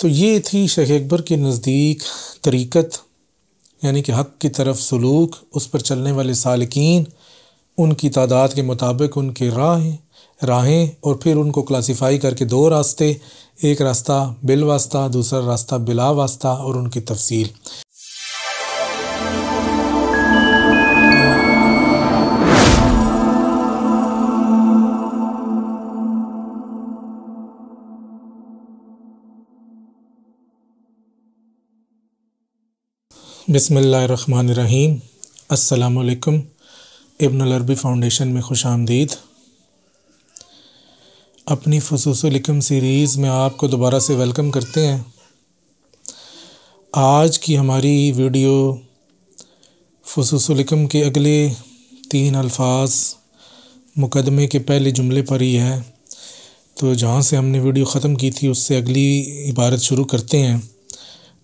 तो ये थी शेख अकबर के नज़दीक तरीक़त यानी कि हक़ की तरफ सलूक उस पर चलने वाले सालकिन उनकी तादाद के मुताबिक उनके राह राहें और फिर उनको क्लासिफाई करके दो रास्ते एक रास्ता बिल वास्ता दूसरा रास्ता बिला वास्ता और उनकी तफसील बसमीम् अल्लाम इबन अरबी फ़ाउंडेशन में खुश आमदीद अपनी फसूसम सीरीज़ में आपको दोबारा से वेलकम करते हैं आज की हमारी वीडियो फसूसम के अगले तीन अल्फाज मुकदमे के पहले जुमले पर ही है तो जहाँ से हमने वीडियो ख़त्म की थी उससे अगली इबारत शुरू करते हैं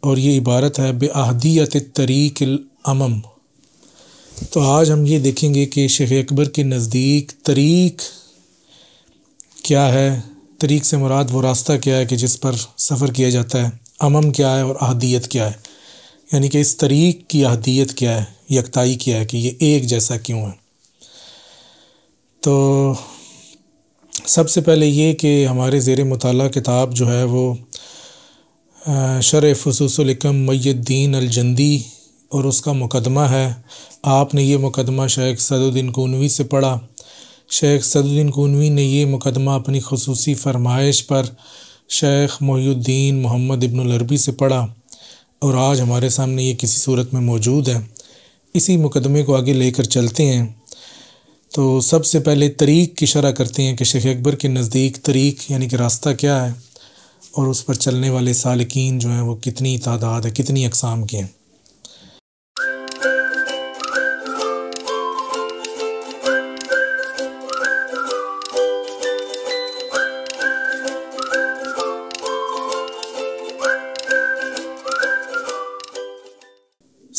और ये इबारत है बेहदियत तरीक अमम तो आज हम ये देखेंगे कि शेख अकबर के नज़दीक तरीक क्या है तरीक से मुराद वो रास्ता क्या है कि जिस पर सफ़र किया जाता है अमम क्या है और अहदियत क्या है यानी कि इस तरीक की अहदियत क्या है यकताई क्या है कि ये एक जैसा क्यों है तो सबसे पहले ये कि हमारे ज़ेर मताल किताब जो है वो शर फसूसम मैद्दीन अलजंदी और उसका मुकदमा है आपने ये मुकदमा शेख सदुद्दीन कूनवी से पढ़ा शेख सदुद्दीन कूनवी ने यह मुकदमा अपनी खसूसी फरमाइश पर शेख मोहुद्दीन मोहम्मद इबन से पढ़ा और आज हमारे सामने ये किसी सूरत में मौजूद है इसी मुकदमे को आगे लेकर चलते हैं तो सबसे पहले तरीक़ की शरह करते हैं कि शेख अकबर के नज़दीक तरीक़ यानी कि रास्ता क्या है और उस पर चलने वाले सालकिन जो हैं वो कितनी तादाद है कितनी अकसाम के हैं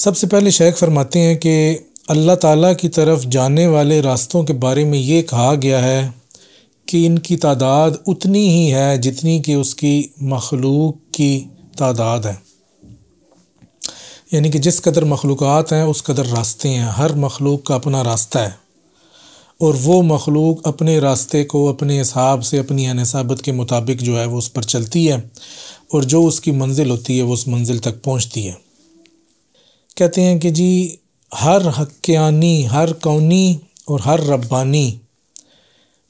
सबसे पहले शेख फरमाते हैं कि अल्लाह ताला की तरफ जाने वाले रास्तों के बारे में ये कहा गया है कि इनकी तादाद उतनी ही है जितनी कि उसकी मखलूक की तादाद है यानी कि जिस कदर मखलूक़ हैं उस कदर रास्ते हैं हर मखलूक का अपना रास्ता है और वो मखलूक अपने रास्ते को अपने हिसाब से अपनी अनसाबत के मुताबिक जो है वो उस पर चलती है और जो उसकी मंजिल होती है वो उस मंजिल तक पहुँचती है कहते हैं कि जी हर हक्यानी हर कौनी और हर रब्बानी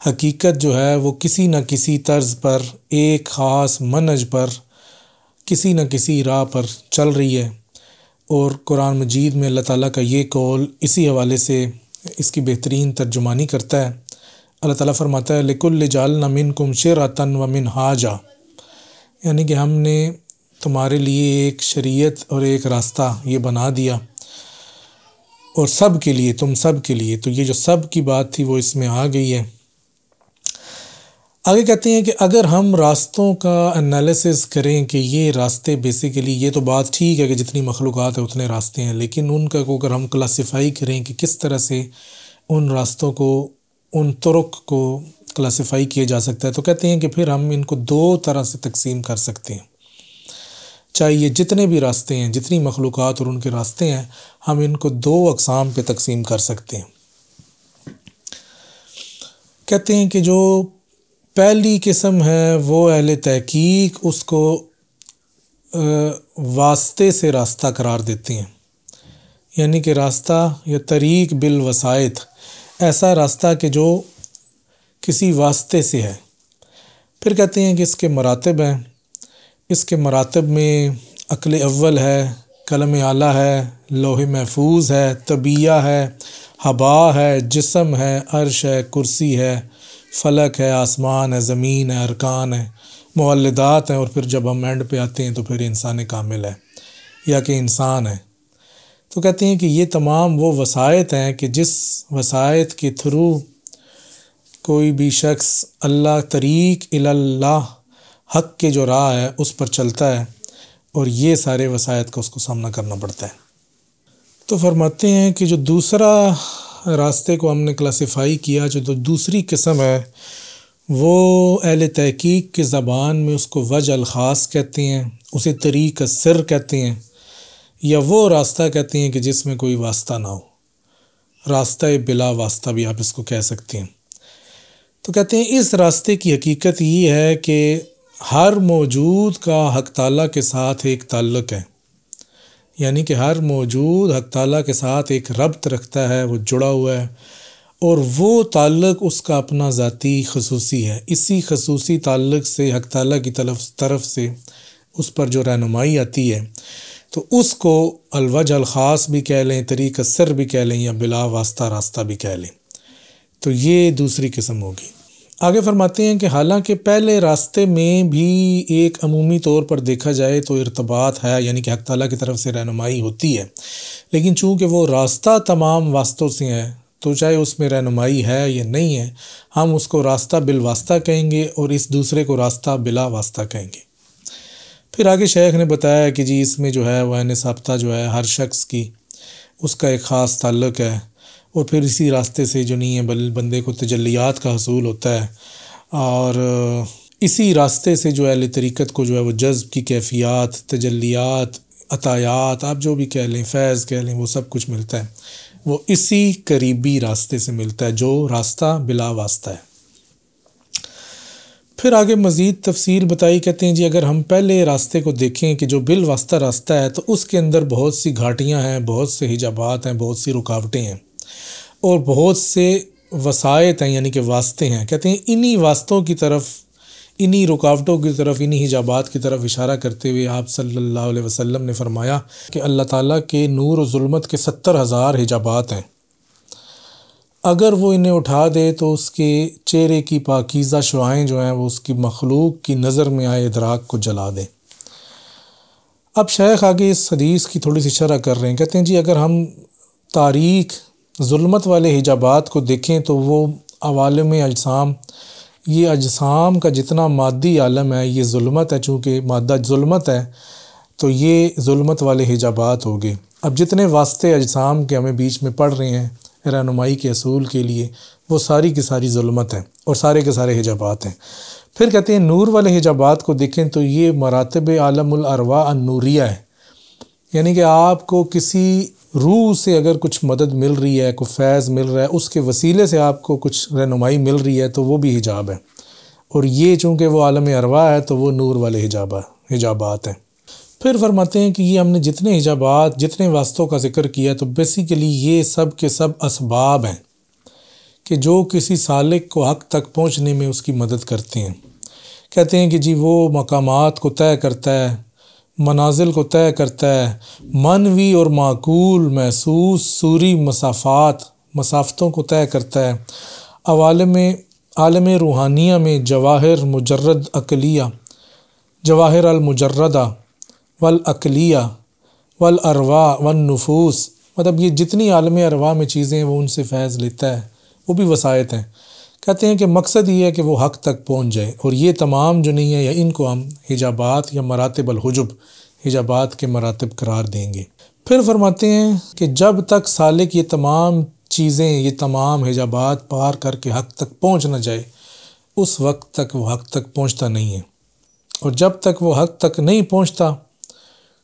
हकीकत जो है वो किसी न किसी तर्ज पर एक ख़ास मनज पर किसी न किसी राह पर चल रही है और कुरान मजीद में अल्लाह ताला का ये कौल इसी हवाले से इसकी बेहतरीन तर्जुमानी करता है अल्लाह ताला फरमाता है लिकुल न मिन कुम तन व मिन हाजा यानी कि हमने तुम्हारे लिए एक शरीयत और एक रास्ता ये बना दिया और सब के लिए तुम सब के लिए तो ये जो सब की बात थी वो इसमें आ गई है आगे कहते हैं कि अगर हम रास्तों का एनालिसिस करें कि ये रास्ते बेसिकली ये तो बात ठीक है कि जितनी मखलूक है उतने रास्ते हैं लेकिन उनका को अगर हम क्लासिफाई करें कि किस तरह से उन रास्तों को उन तुरक को क्लासिफाई किया जा सकता है तो कहते हैं कि फिर हम इनको दो तरह से तकसीम कर सकते हैं चाहे ये जितने भी रास्ते हैं जितनी मखलूक और उनके रास्ते हैं हम इनको दो अकसाम पर तकसीम कर सकते हैं कहते हैं कि जो पहली किस्म है वो अहल तहकीक उसको वास्ते से रास्ता करार देती हैं यानी कि रास्ता या तरीक बिल वसायत ऐसा रास्ता कि जो किसी वास्ते से है फिर कहते हैं कि इसके मरातब हैं इसके मरातब में अकल अव्वल है कलम आला है लोहे महफूज है तबिया है हबा है जिसम है अरश है कुर्सी है फ़लक है आसमान है ज़मीन है अरकान है मौलदात हैं और फिर जब हम एंड पे आते हैं तो फिर इंसान कामिल है या कि इंसान है तो कहते हैं कि ये तमाम वो वसायत हैं कि जिस वसायत के थ्रू कोई भी शख्स अल्लाह तरीक अल्लाह हक के जो राह है उस पर चलता है और ये सारे वसायत का उसको सामना करना पड़ता है तो फरमाते हैं कि जो दूसरा रास्ते को हमने क्लासिफाई किया जो तो दूसरी किस्म है वो अहल तहकीक की ज़बान में उसको वज अलखास कहते हैं उसे तरीक सिर कहते हैं या वो रास्ता कहते हैं कि जिसमें कोई वास्ता ना हो रास्ता बिला वास्ता भी आप इसको कह सकते हैं तो कहते हैं इस रास्ते की हकीकत ये है कि हर मौजूद का हक ताला के साथ एक ताल्लुक़ है यानी कि हर मौजूद हक ताला के साथ एक रबत रखता है वो जुड़ा हुआ है और वो ताल्लक उसका अपना ज़ाती खसूसी है इसी खसूसी ताल्लुक से हक ताला की तरफ तरफ से उस पर जो रहनुमाई आती है तो उसको अलवज अलख़ास भी कह लें तरीक सर भी कह लें या बिला वास्ता रास्ता भी कह लें तो ये दूसरी किस्म होगी आगे फरमाते हैं कि हालांकि पहले रास्ते में भी एक अमूमी तौर पर देखा जाए तो इरतबात है यानी कि हक तला की तरफ से रहनुमाई होती है लेकिन चूँकि वो रास्ता तमाम वास्तों से है तो चाहे उसमें रहनुमाई है या नहीं है हम उसको रास्ता बिलवास्ता कहेंगे और इस दूसरे को रास्ता बिला वास्ता कहेंगे फिर आगे शेख ने बताया कि जी इसमें जो है वह सबता जो है हर शख्स की उसका एक ख़ास ताल्लुक़ है और फिर इसी रास्ते से जो नहीं है बल बंदे को तजलियात का हसूल होता है और इसी रास्ते से जो अहल तरीक़त को जो है वो जज्ब की कैफियत तजलियात अतायात आप जो भी कह लें फैज़ कह लें वो सब कुछ मिलता है वो इसी करीबी रास्ते से मिलता है जो रास्ता बिला वास्ता है फिर आगे मज़ीद तफसील बताई कहते हैं जी अगर हम पहले रास्ते को देखें कि जो बिल वास्ता रास्ता है तो उसके अंदर बहुत सी घाटियाँ हैं बहुत से हिजाबात हैं बहुत सी रुकावटें हैं और बहुत से वसायत हैं यानी कि वास्ते हैं कहते हैं इन्हीं वास्तों की तरफ इन्हीं रुकावटों की तरफ इन्हीं हिजाबात की तरफ इशारा करते हुए आप सल्लल्लाहु अलैहि वसल्लम ने फरमाया कि अल्लाह ताला के नूर और जुल्मत के सत्तर हज़ार हिजाबात हैं अगर वो इन्हें उठा दे तो उसके चेहरे की पाकिज़ा शुआएँ जो हैं वो उसकी मखलूक की नज़र में आए इदराक को जला दें अब शेख आगे इस हदीस की थोड़ी सी शरह कर रहे हैं कहते हैं जी अगर हम तारीख ज़ुलमत वाले हिजाबात को देखें तो वो अवालम अजसाम ये अजसाम का जितना मादी आलम है ये ज़ुलमत है चूँकि मादा ज़ुलमत है तो ये ज़ुलमत वाले हिजाबात हो गए अब जितने वास्ते अजसाम के हमें बीच में पढ़ रहे हैं रहनुमाई के असूल के लिए वो सारी की सारी जुलमत है और सारे के सारे हिजाबात हैं फिर कहते हैं नूर वाले हिजाबात को देखें तो ये मरातब आलमरवा नूरिया है यानी कि आपको किसी रूह से अगर कुछ मदद मिल रही है कोई फैज़ मिल रहा है उसके वसीले से आपको कुछ रहनुमाई मिल रही है तो वो भी हिजाब है और ये चूँकि वो आलम अरवा है तो वो नूर वाले हिजाबा हिजाबात हैं फिर फरमाते हैं कि ये हमने जितने हिजाबात जितने वास्तों का जिक्र किया तो बेसिकली ये सब के सब इसबाब हैं कि जो किसी सालिक को हक तक पहुँचने में उसकी मदद करते हैं कहते हैं कि जी वो मकाम को तय करता है मनाजिल को तय करता है मनवी और माकूल महसूस सूरी मसाफात मसाफतों को तय करता है अवालम आलम रूहानिया में जवाहर मुजर्रद अकलिया जवाहर अलमुजर्रदा वल अकलिया वल अरवा वन नफूस मतलब ये जितनी आलम अरवा में चीज़ें हैं वो उनसे फैज़ लेता है वो भी वसायत हैं कहते हैं कि मकसद ये है कि वो हक तक पहुँच जाए और ये तमाम जो नहीं है या इनको हम हिजाबात या अलहजुब हिजाबात के मरातब करार देंगे फिर फरमाते हैं कि जब तक सालिक ये तमाम चीज़ें ये तमाम हिजाबात पार करके हक तक पहुँच ना जाए उस वक्त तक वो हक तक पहुँचता नहीं है और जब तक वो हक तक नहीं पहुँचता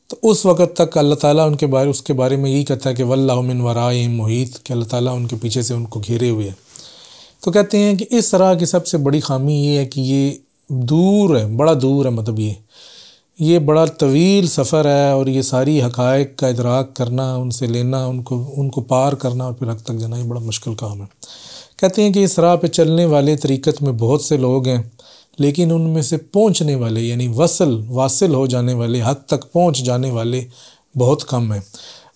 तो उस वक़्त तक अल्लाह ताला उनके बारे उसके बारे में यही कहता है कि वल्ला वरा मोहित के कि अल्लाह ताला उनके पीछे से उनको घेरे हुए हैं तो कहते हैं कि इस तरह की सबसे बड़ी खामी ये है कि ये दूर है बड़ा दूर है मतलब ये ये बड़ा तवील सफ़र है और ये सारी हकायक का इदराक करना उनसे लेना उनको उनको पार करना और फिर हक तक जाना ये बड़ा मुश्किल काम है कहते हैं कि इस राह पे चलने वाले तरीक़त में बहुत से लोग हैं लेकिन उनमें से पहुंचने वाले यानी वसल वासिल हो जाने वाले हद तक पहुंच जाने वाले बहुत कम हैं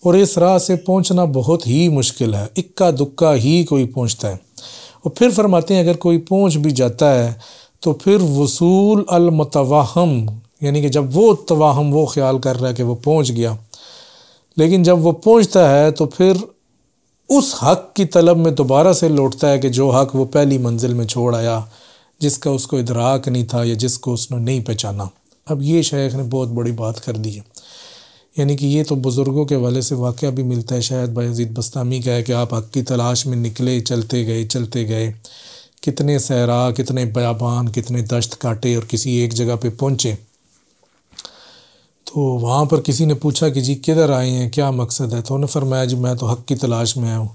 और इस राह से पहुँचना बहुत ही मुश्किल है इक्का दुक्का ही कोई पहुँचता है और फिर फरमाते हैं अगर कोई पहुँच भी जाता है तो फिर वसूल अलमतवाहम यानी कि जब वो तवाहम वो ख्याल कर रहा है कि वो पहुँच गया लेकिन जब वो पहुँचता है तो फिर उस हक की तलब में दोबारा से लौटता है कि जो हक वो पहली मंजिल में छोड़ आया जिसका उसको इधराक नहीं था या जिसको उसने नहीं पहचाना अब ये शेख ने बहुत बड़ी बात कर दी है यानी कि ये तो बुज़ुर्गों के वाले से वाक़ भी मिलता है शायद बाजीद बस्तामी का है कि आप हक़ की तलाश में निकले चलते गए चलते गए कितने सहरा कितने बयाबान कितने दश्त काटे और किसी एक जगह पे पहुँचे तो वहाँ पर किसी ने पूछा कि जी किधर आए हैं क्या मकसद है तो उन्होंने फरमाया जी मैं तो हक़ की तलाश में आया हूँ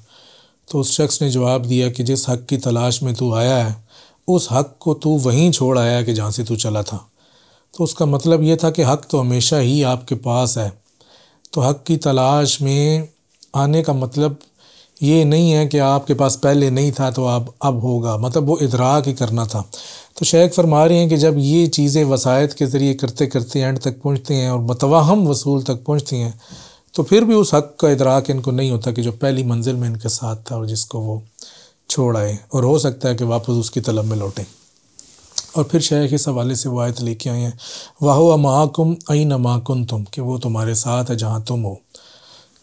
तो उस शख्स ने जवाब दिया कि जिस हक़ की तलाश में तू आया है उस हक़ को तू वहीं छोड़ आया है कि जहाँ से तू चला था तो उसका मतलब ये था कि हक़ तो हमेशा ही आपके पास है तो हक़ की तलाश में आने का मतलब ये नहीं है कि आपके पास पहले नहीं था तो आप अब होगा मतलब वो इधराक ही करना था तो शेख फरमा रहे हैं कि जब ये चीज़ें वसायत के ज़रिए करते करते एंड तक पहुँचते हैं और मतवाहम वसूल तक पहुँचती हैं तो फिर भी उस हक़ का इधराक इनको नहीं होता कि जो पहली मंजिल में इनके साथ था और जिसको वो छोड़ आए और हो सकता है कि वापस उसकी तलब में लौटें और फिर शेख इस हवाले से वो आयत लेके आए हैं वाह माकुम आई नमाकुन तुम कि वो तुम्हारे साथ है जहाँ तुम हो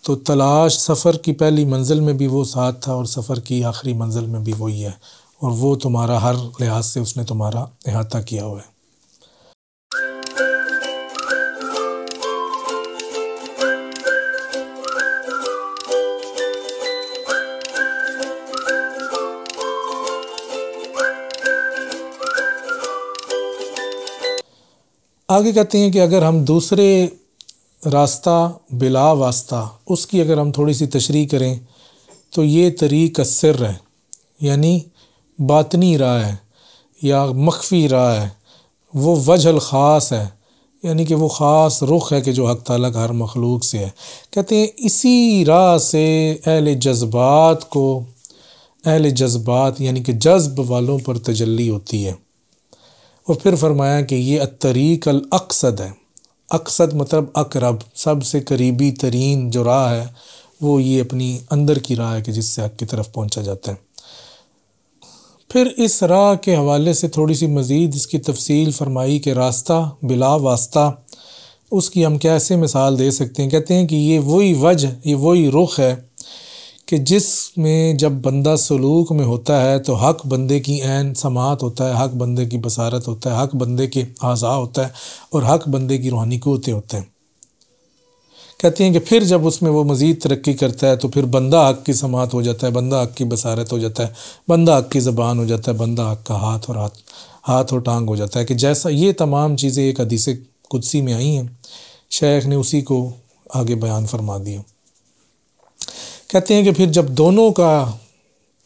तो तलाश सफ़र की पहली मंजिल में भी वो साथ था और सफ़र की आखिरी मंजिल में भी वही है और वो तुम्हारा हर लिहाज से उसने तुम्हारा अहाता किया हुआ है आगे कहते हैं कि अगर हम दूसरे रास्ता बिला वास्ता उसकी अगर हम थोड़ी सी तशरी करें तो ये तरीक सिर है यानी बातनी राय है या मख्फी राय है वो वजह ख़ास है यानी कि वो ख़ास रुख है कि जो हक ताला का हर मखलूक से है कहते हैं इसी राह से अहल जज्बात को अहल जज्बात यानी कि जज्ब वालों पर तजल्ली होती है और फिर फरमाया कि ये अतरीक अल अक्सद है अक्सद मतलब अकरब सबसे करीबी तरीन जो राह है वो ये अपनी अंदर की राह है कि जिससे हक की तरफ पहुंचा जाता है फिर इस राह के हवाले से थोड़ी सी मज़ीद इसकी तफसील फरमाई के रास्ता बिला वास्ता उसकी हम कैसे मिसाल दे सकते हैं कहते हैं कि ये वही वजह ये वही रुख है कि जिस में जब बंदा सलूक में होता है तो हक बंदे की एन समात होता है हक बंदे की बसारत होता है हक बंदे के आज़ा होता है और हक बंदे की रूहानी कोते होते हैं कहते हैं कि फिर जब उसमें वो मज़ीद तरक्की करता है तो फिर बंदा हक की समात हो जाता है बंदा हक की बसारत हो जाता है बंदा हक की ज़बान हो जाता है बंदा हक का हाथ और हाथ हाथ और टांग हो जाता है कि जैसा ये तमाम चीज़ें एक हदीस कुदसी में आई हैं शेख ने उसी को आगे बयान फरमा दिया कहते हैं कि फिर जब दोनों का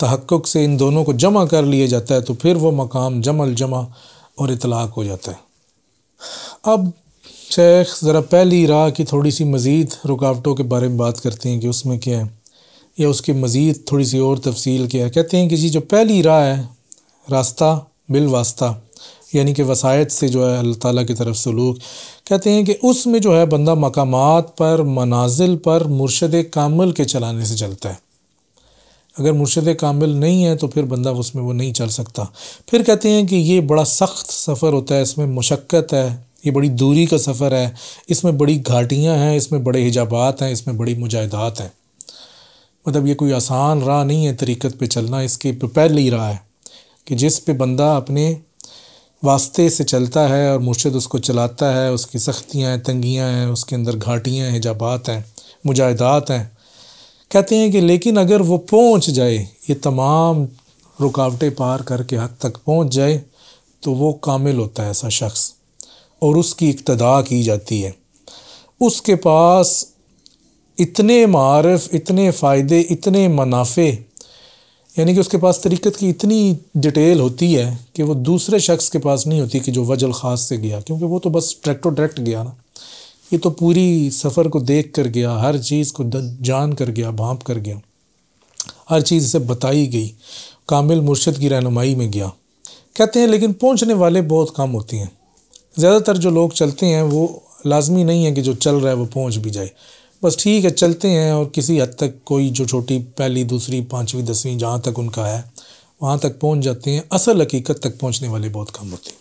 तहक़ से इन दोनों को जमा कर लिया जाता है तो फिर वो मकाम जमल जमा और इतलाक़ हो जाता है अब शेख ज़रा पहली राह की थोड़ी सी मज़ीद रुकावटों के बारे में बात करते हैं कि उसमें क्या है या उसकी मज़ीद थोड़ी सी और तफसील क्या है कहते हैं कि जी जो पहली राह है रास्ता बिल वास्ता यानी कि वसायत से जो है अल्लाह ताला की तरफ सलूक कहते हैं कि उसमें जो है बंदा मकाम पर मनाजिल पर मुर्शद कामिल के चलाने से चलता है अगर मुर्शद कामिल नहीं है तो फिर बंदा उसमें वो नहीं चल सकता फिर कहते हैं कि ये बड़ा सख्त सफ़र होता है इसमें मशक्क़त है ये बड़ी दूरी का सफ़र है इसमें बड़ी घाटियाँ हैं इसमें बड़े हिजाबात हैं इसमें बड़ी मुजाहिदात हैं मतलब ये कोई आसान राह नहीं है तरीक़त पे चलना इसके पे पहले ही रहा है कि जिस पे बंदा अपने वास्ते से चलता है और मुर्शद उसको चलाता है उसकी सख्तियाँ हैं तंगियाँ हैं उसके अंदर घाटियाँ हैं हिजाबात हैं मुजाहदात हैं कहते हैं कि लेकिन अगर वो पहुँच जाए ये तमाम रुकावटें पार करके हद तक पहुँच जाए तो वो कामिल होता है ऐसा शख्स और उसकी इब्तदा की जाती है उसके पास इतने मारफ इतने फ़ायदे इतने मुनाफे यानी कि उसके पास तरीक़त की इतनी डिटेल होती है कि वो दूसरे शख्स के पास नहीं होती कि जो वजल ख़ास से गया क्योंकि वो तो बस डायरेक्टो डायरेक्ट गया ना ये तो पूरी सफ़र को देख कर गया हर चीज़ को जान कर गया भाँप कर गया हर चीज़ इसे बताई गई कामिल मुर्शद की रहनुमाई में गया कहते हैं लेकिन पहुँचने वाले बहुत कम होते हैं ज़्यादातर जो लोग चलते हैं वो लाजमी नहीं है कि जो चल रहा है वो पहुँच भी जाए बस ठीक है चलते हैं और किसी हद तक कोई जो छोटी पहली दूसरी पाँचवीं दसवीं जहाँ तक उनका है वहाँ तक पहुँच जाते हैं असल हकीकत तक पहुँचने वाले बहुत कम होते हैं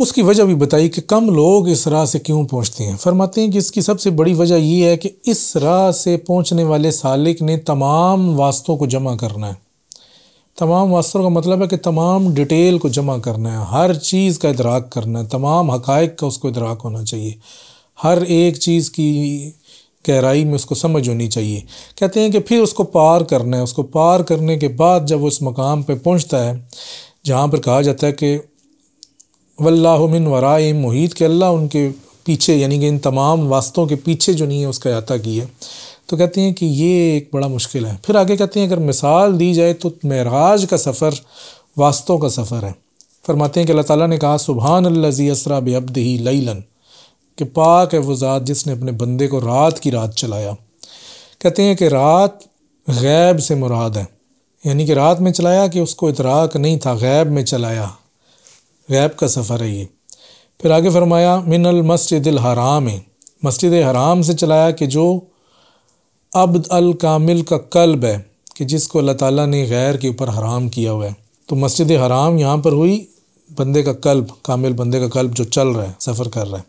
उसकी वजह भी बताई कि कम लोग इस राह से क्यों पहुँचते हैं फरमाते हैं कि इसकी सबसे बड़ी वजह यह है कि इस राह से पहुँचने वाले सालिक ने तमाम वास्तों को जमा करना है तमाम वास्तों का मतलब है कि तमाम डिटेल को जमा करना है हर चीज़ का इदराक करना है तमाम हकायक का उसको इदराक होना चाहिए हर एक चीज़ की गहराई में उसको समझ होनी चाहिए कहते हैं कि फिर उसको पार करना है उसको पार करने के बाद जब वो उस मकाम पर पहुँचता है जहाँ पर कहा जाता है कि वल्लामिन वराय मुहित के अल्लाह उनके पीछे यानी कि इन तमाम वास्तों के पीछे जो नहीं है उसका अहाता की है तो कहते हैं कि ये एक बड़ा मुश्किल है फिर आगे कहते हैं अगर मिसाल दी जाए तो महराज का सफ़र वास्तों का सफ़र है फरमाते हैं कि अल्लाह ताला ने कहा सुबहान अल्लाजी असरा बेअब्द ही लन कि पाक है वो ज़ात जिसने अपने बंदे को रात की रात चलाया कहते हैं कि रात गैब से मुराद है यानी कि रात में चलाया कि उसको इतराक नहीं था गैब में चलाया गैब का सफ़र है ये फिर आगे फरमाया मिनल मस्जिद हराम मस्जिद हराम से चलाया कि जो अब्द अल कामिल का कल्ब है कि जिसको अल्लाह ताला ने गैर के ऊपर हराम किया हुआ है तो मस्जिद हराम यहाँ पर हुई बंदे का कल्ब कामिल बंदे का कल्ब जो चल रहा है सफ़र कर रहा है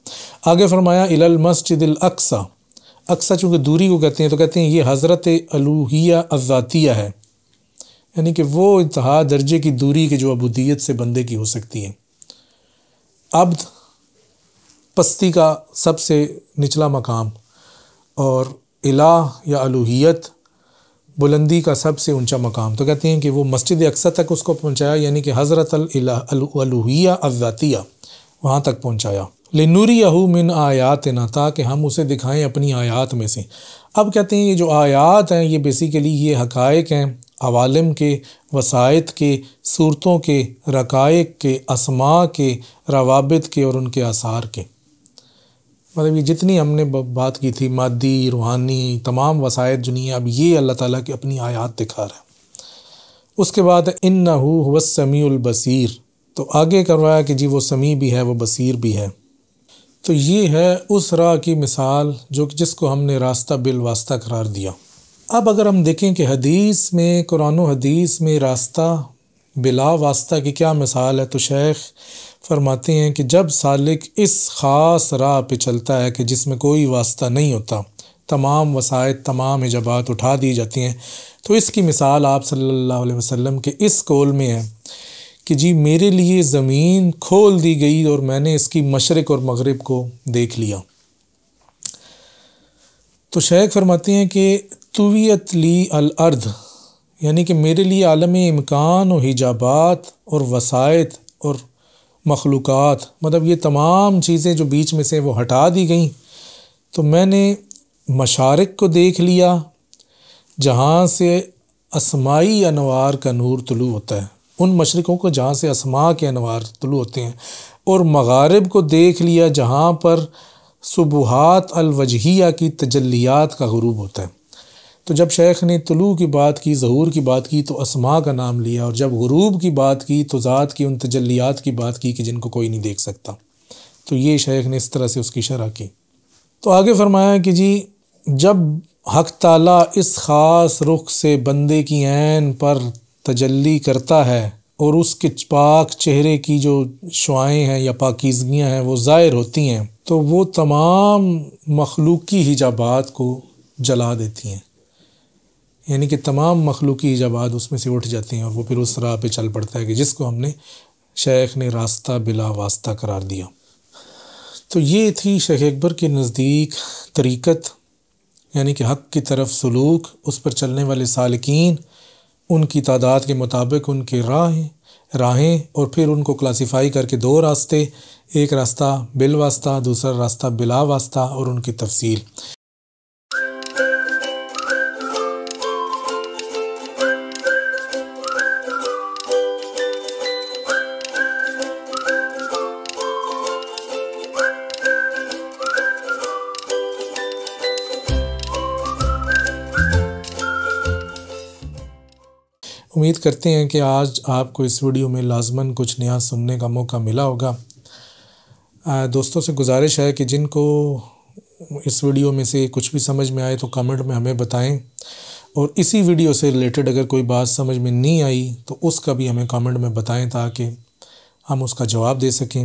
आगे फरमाया इल मस्जिद अक्सा अक्सा चूँकि दूरी को कहते हैं तो कहते हैं ये हज़रत अलूहिया अज़ातिया है यानी कि वो इतहा दर्जे की दूरी के जो अबूदीत से बंदे की हो सकती है अब्द पस्ती का सबसे निचला मकाम और अला या अलूहियत बुलंदी का सबसे ऊंचा मकाम तो कहते हैं कि वो मस्जिद अक्सर तक उसको पहुंचाया यानी कि हज़रत अलूहिया अज़ातिया वहाँ तक पहुंचाया लनूरी यहू मिन आयात ना ताकि हम उसे दिखाएं अपनी आयात में से अब कहते हैं ये जो आयात हैं ये बेसिकली ये हकायक हैं अवालम के वसायत के सूरतों के रकायक के असमा के रवाबित के और उनके आसार के मतलब ये जितनी हमने बात की थी मादी रूहानी तमाम वसायत जुनी अब ये अल्लाह ताला की अपनी आयात दिखा रहा है उसके बाद इन नहू समीबसर तो आगे करवाया कि जी वो समी भी है वो बसीर भी है तो ये है उस राह की मिसाल जो कि जिसको हमने रास्ता बिलवास्ता करार दिया अब अगर हम देखें कि हदीस में कुरान हदीस में रास्ता बिला वास्ता की क्या मिसाल है तो शेख फरमाते हैं कि जब सालिक इस ख़ास राह पे चलता है कि जिसमें कोई वास्ता नहीं होता तमाम वसायत तमाम हिजबात उठा दी जाती हैं तो इसकी मिसाल आप सल्लल्लाहु अलैहि वसल्लम के इस कौल में है कि जी मेरे लिए ज़मीन खोल दी गई और मैंने इसकी मशरक़ और मगरब को देख लिया तो शेख फरमाते हैं कि तुवियत ली अल अर्द यानी कि मेरे लिए आलम इमकान और हिजाबात और वसायत और मखलूक़ मतलब ये तमाम चीज़ें जो बीच में से वो हटा दी गई तो मैंने मशारक को देख लिया जहाँ से असमाई अनवार का नूर तुलू होता है उन मशरक़ों को जहाँ से असमा के अनवार तुलू होते हैं और मगारब को देख लिया जहाँ पर सुबहात अलवजहिया की तजलियात का गरूब होता है तो जब शेख ने तुलू की बात की जहूर की बात की तो असमा का नाम लिया और जब गरूब की बात की तो ज़ात की उन तजलियात की बात की कि जिनको कोई नहीं देख सकता तो ये शेख ने इस तरह से उसकी शरह की तो आगे फरमाया कि जी जब हक ताला इस ख़ास रुख से बंदे की ऐन पर तजली करता है और उसके पाक चेहरे की जो शुआएँ हैं या पाकिजगियाँ हैं वो ज़ाहिर होती हैं तो वो तमाम मखलूकी हिजाबात को जला देती हैं यानी कि तमाम मखलूक की उसमें से उठ जाती हैं और वो फिर उस राह पे चल पड़ता है कि जिसको हमने शेख ने रास्ता बिला वास्ता करार दिया तो ये थी शेख अकबर के नज़दीक तरीक़त यानी कि हक़ की तरफ सलूक उस पर चलने वाले सालकिन उनकी तादाद के मुताबिक उनके राहें राहें और फिर उनको क्लासीफाई करके दो रास्ते एक रास्ता बिल वास्ता दूसरा रास्ता बिला वास्ता और उनकी तफसील उम्मीद करते हैं कि आज आपको इस वीडियो में लाजमन कुछ नया सुनने का मौका मिला होगा दोस्तों से गुजारिश है कि जिनको इस वीडियो में से कुछ भी समझ में आए तो कमेंट में हमें बताएं और इसी वीडियो से रिलेटेड अगर कोई बात समझ में नहीं आई तो उसका भी हमें कमेंट में बताएं ताकि हम उसका जवाब दे सकें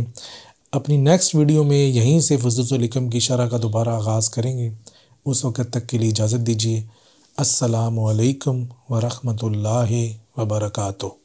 अपनी नेक्स्ट वीडियो में यहीं से फजलतम की शरह का दोबारा आगाज़ करेंगे उस वक़्त तक के लिए इजाज़त दीजिए अस्सलाम वालेकुम वरहमतुल्लाहि वबरकातुहू